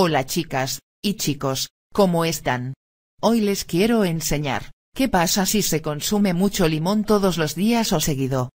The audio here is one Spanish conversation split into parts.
Hola chicas, y chicos, ¿cómo están? Hoy les quiero enseñar, ¿qué pasa si se consume mucho limón todos los días o seguido?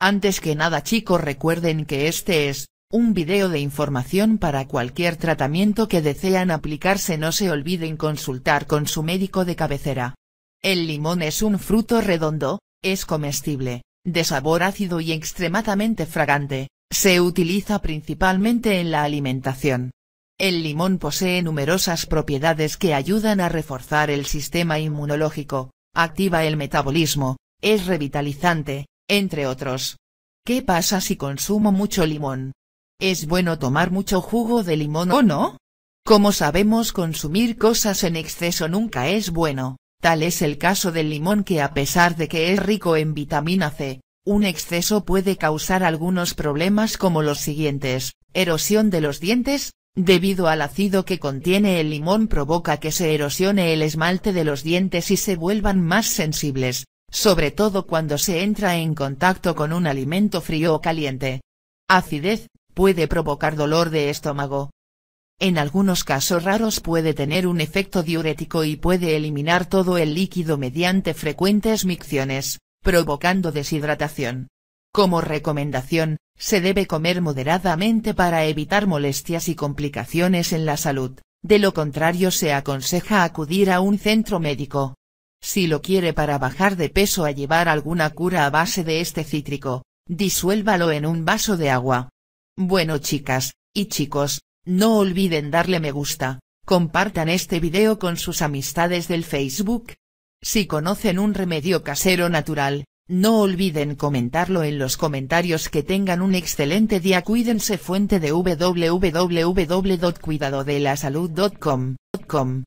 Antes que nada chicos recuerden que este es, un video de información para cualquier tratamiento que desean aplicarse no se olviden consultar con su médico de cabecera. El limón es un fruto redondo, es comestible, de sabor ácido y extremadamente fragante, se utiliza principalmente en la alimentación el limón posee numerosas propiedades que ayudan a reforzar el sistema inmunológico, activa el metabolismo, es revitalizante, entre otros. ¿Qué pasa si consumo mucho limón? ¿Es bueno tomar mucho jugo de limón o no? Como sabemos consumir cosas en exceso nunca es bueno, tal es el caso del limón que a pesar de que es rico en vitamina C, un exceso puede causar algunos problemas como los siguientes, erosión de los dientes, Debido al ácido que contiene el limón provoca que se erosione el esmalte de los dientes y se vuelvan más sensibles, sobre todo cuando se entra en contacto con un alimento frío o caliente. Acidez, puede provocar dolor de estómago. En algunos casos raros puede tener un efecto diurético y puede eliminar todo el líquido mediante frecuentes micciones, provocando deshidratación. Como recomendación, se debe comer moderadamente para evitar molestias y complicaciones en la salud, de lo contrario se aconseja acudir a un centro médico. Si lo quiere para bajar de peso a llevar alguna cura a base de este cítrico, disuélvalo en un vaso de agua. Bueno chicas, y chicos, no olviden darle me gusta, compartan este video con sus amistades del Facebook. Si conocen un remedio casero natural, no olviden comentarlo en los comentarios que tengan un excelente día cuídense fuente de www.cuidadodeLaSalud.com